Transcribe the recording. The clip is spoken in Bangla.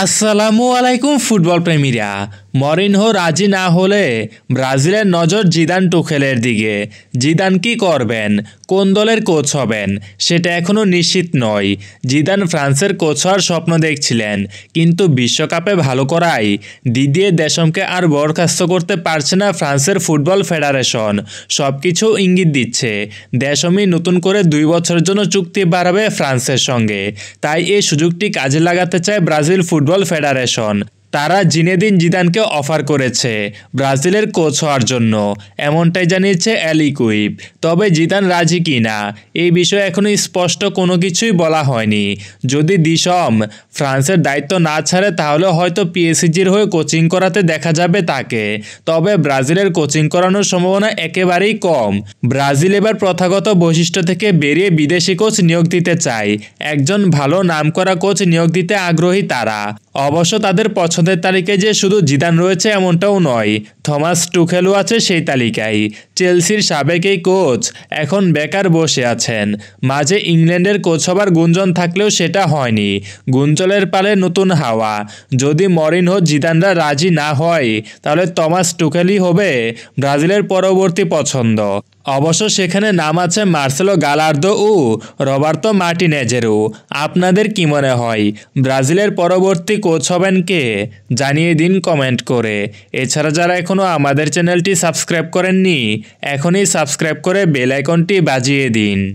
আসসালামু আলাইকুম ফুটবল প্রেমীরা মরিনহো রাজি না হলে ব্রাজিলের নজর জিদান টুখেলের দিকে জিদান কি করবেন কোন দলের কোচ হবেন সেটা এখনও নিশ্চিত নয় জিদান ফ্রান্সের কোচ হওয়ার স্বপ্ন দেখছিলেন কিন্তু বিশ্বকাপে ভালো করাই দিদিয়ে দেশমকে আর বরখাস্ত করতে পারছে না ফ্রান্সের ফুটবল ফেডারেশন সব কিছু ইঙ্গিত দিচ্ছে দেশমই নতুন করে দুই বছরের জন্য চুক্তি বাড়াবে ফ্রান্সের সঙ্গে তাই এই সুযোগটি কাজে লাগাতে চায় ব্রাজিল ফুটবল ফেডারেশন তারা জিনেদিন জিদানকে অফার করেছে ব্রাজিলের কোচ হওয়ার জন্য এমনটাই জানিয়েছে অ্যালিকুইপ তবে জিদান রাজি কিনা এই বিষয়ে এখনও স্পষ্ট কোনো কিছুই বলা হয়নি যদি দিশম ফ্রান্সের দায়িত্ব না ছাড়ে তাহলে হয়তো পিএসসিজির হয়ে কোচিং করাতে দেখা যাবে তাকে তবে ব্রাজিলের কোচিং করানোর সম্ভাবনা একেবারেই কম ব্রাজিল এবার প্রথাগত বৈশিষ্ট্য থেকে বেরিয়ে বিদেশি কোচ নিয়োগ দিতে চায় একজন ভালো নামকরা কোচ নিয়োগ দিতে আগ্রহী তারা অবশ্য তাদের পছন্দ পছন্দের তালিকায় যে শুধু জিদান রয়েছে এমনটাও নয় থমাস টুখেলও আছে সেই তালিকায় চেলসির সাবেক এই কোচ এখন বেকার বসে আছেন মাঝে ইংল্যান্ডের কোচ হবার গুঞ্জন থাকলেও সেটা হয়নি গুঞ্জলের পালে নতুন হাওয়া যদি মরিন হো জিদানরা রাজি না হয় তাহলে থমাস টুখেলই হবে ব্রাজিলের পরবর্তী পছন্দ অবশ্য সেখানে নাম আছে মার্সেলো গালার্দো ও রবার্তো মার্টিনেজেরও আপনাদের কি মনে হয় ব্রাজিলের পরবর্তী কোচ হবেন কে জানিয়ে দিন কমেন্ট করে এছাড়া যারা এখনও আমাদের চ্যানেলটি সাবস্ক্রাইব করেননি এখনই সাবস্ক্রাইব করে বেল আইকনটি বাজিয়ে দিন